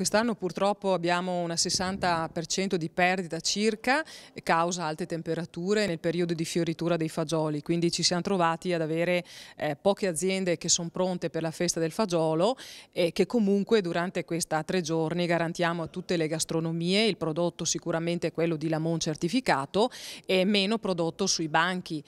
quest'anno purtroppo abbiamo una 60% di perdita circa causa alte temperature nel periodo di fioritura dei fagioli, quindi ci siamo trovati ad avere eh, poche aziende che sono pronte per la festa del fagiolo e che comunque durante questi tre giorni garantiamo a tutte le gastronomie il prodotto sicuramente quello di Lamon certificato e meno prodotto sui banchi,